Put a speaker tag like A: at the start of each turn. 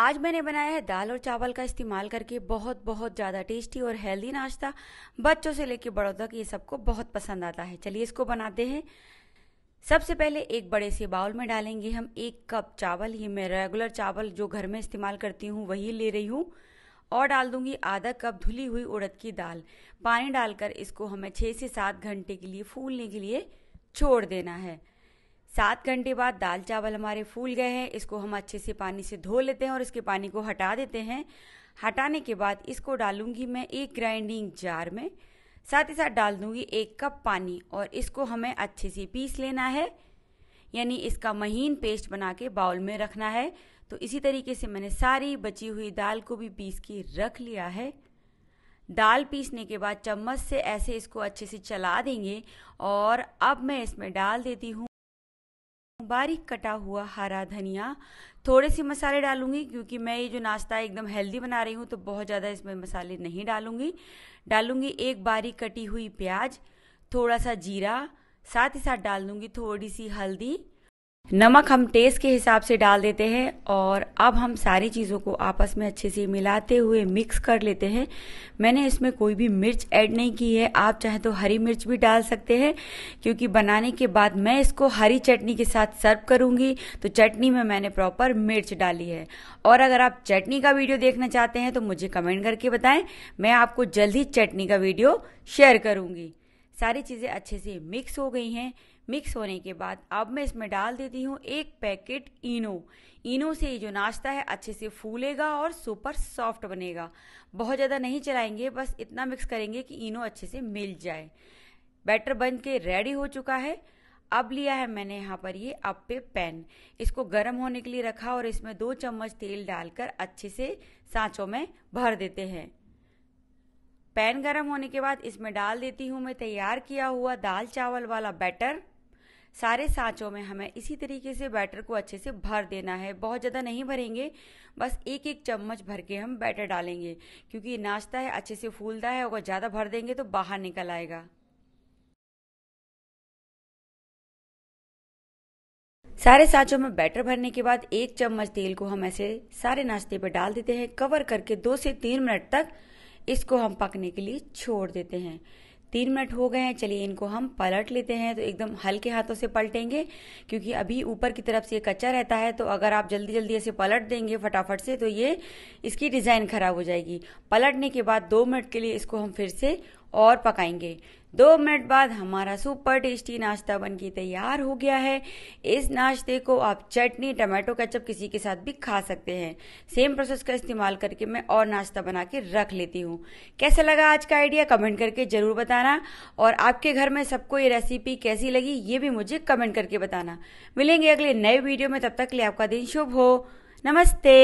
A: आज मैंने बनाया है दाल और चावल का इस्तेमाल करके बहुत बहुत ज़्यादा टेस्टी और हेल्दी नाश्ता बच्चों से लेकर बड़ों तक ये सबको बहुत पसंद आता है चलिए इसको बनाते हैं सबसे पहले एक बड़े से बाउल में डालेंगे हम एक कप चावल ये मैं रेगुलर चावल जो घर में इस्तेमाल करती हूँ वही ले रही हूँ और डाल दूंगी आधा कप धुली हुई उड़द की दाल पानी डालकर इसको हमें छः से सात घंटे के लिए फूलने के लिए छोड़ देना है सात घंटे बाद दाल चावल हमारे फूल गए हैं इसको हम अच्छे से पानी से धो लेते हैं और इसके पानी को हटा देते हैं हटाने के बाद इसको डालूंगी मैं एक ग्राइंडिंग जार में साथ ही साथ डाल दूंगी एक कप पानी और इसको हमें अच्छे से पीस लेना है यानी इसका महीन पेस्ट बना के बाउल में रखना है तो इसी तरीके से मैंने सारी बची हुई दाल को भी पीस के रख लिया है दाल पीसने के बाद चम्मच से ऐसे इसको अच्छे से चला देंगे और अब मैं इसमें डाल देती हूँ बारीक कटा हुआ हरा धनिया थोड़े से मसाले डालूंगी क्योंकि मैं ये जो नाश्ता एकदम हेल्दी बना रही हूँ तो बहुत ज़्यादा इसमें मसाले नहीं डालूंगी डालूंगी एक बारीक कटी हुई प्याज थोड़ा सा जीरा साथ ही साथ डाल दूंगी थोड़ी सी हल्दी नमक हम टेस्ट के हिसाब से डाल देते हैं और अब हम सारी चीज़ों को आपस में अच्छे से मिलाते हुए मिक्स कर लेते हैं मैंने इसमें कोई भी मिर्च ऐड नहीं की है आप चाहे तो हरी मिर्च भी डाल सकते हैं क्योंकि बनाने के बाद मैं इसको हरी चटनी के साथ सर्व करूंगी तो चटनी में मैंने प्रॉपर मिर्च डाली है और अगर आप चटनी का वीडियो देखना चाहते हैं तो मुझे कमेंट करके बताएं मैं आपको जल्द ही चटनी का वीडियो शेयर करूंगी सारी चीज़ें अच्छे से मिक्स हो गई हैं मिक्स होने के बाद अब मैं इसमें डाल देती हूँ एक पैकेट इनो इनो से ये जो नाश्ता है अच्छे से फूलेगा और सुपर सॉफ्ट बनेगा बहुत ज़्यादा नहीं चलाएंगे बस इतना मिक्स करेंगे कि इनो अच्छे से मिल जाए बैटर बन के रेडी हो चुका है अब लिया है मैंने यहाँ पर ये अपे पैन इसको गर्म होने के लिए रखा और इसमें दो चम्मच तेल डालकर अच्छे से सांचों में भर देते हैं पैन गरम होने के बाद इसमें डाल देती हूँ मैं तैयार किया हुआ दाल चावल वाला बैटर सारे सांचों में हमें इसी तरीके से बैटर को अच्छे से भर देना है बहुत ज़्यादा नहीं भरेंगे बस एक एक चम्मच भर के हम बैटर डालेंगे क्योंकि नाश्ता है अच्छे से फूलता है अगर ज़्यादा भर देंगे तो बाहर निकल आएगा सारे सांचों में बैटर भरने के बाद एक चम्मच तेल को हम ऐसे सारे नाश्ते पर डाल देते हैं कवर करके दो से तीन मिनट तक इसको हम पकने के लिए छोड़ देते हैं तीन मिनट हो गए हैं चलिए इनको हम पलट लेते हैं तो एकदम हल्के हाथों से पलटेंगे क्योंकि अभी ऊपर की तरफ से ये कच्चा रहता है तो अगर आप जल्दी जल्दी ऐसे पलट देंगे फटाफट से तो ये इसकी डिज़ाइन खराब हो जाएगी पलटने के बाद दो मिनट के लिए इसको हम फिर से और पकाएंगे दो मिनट बाद हमारा सुपर टेस्टी नाश्ता बनके तैयार हो गया है इस नाश्ते को आप चटनी टमाटो केचप किसी के साथ भी खा सकते हैं सेम प्रोसेस का इस्तेमाल करके मैं और नाश्ता बना के रख लेती हूँ कैसा लगा आज का आइडिया कमेंट करके ज़रूर बताना और आपके घर में सबको ये रेसिपी कैसी लगी ये भी मुझे कमेंट करके बताना मिलेंगे अगले नए वीडियो में तब तक लिए आपका दिन शुभ हो नमस्ते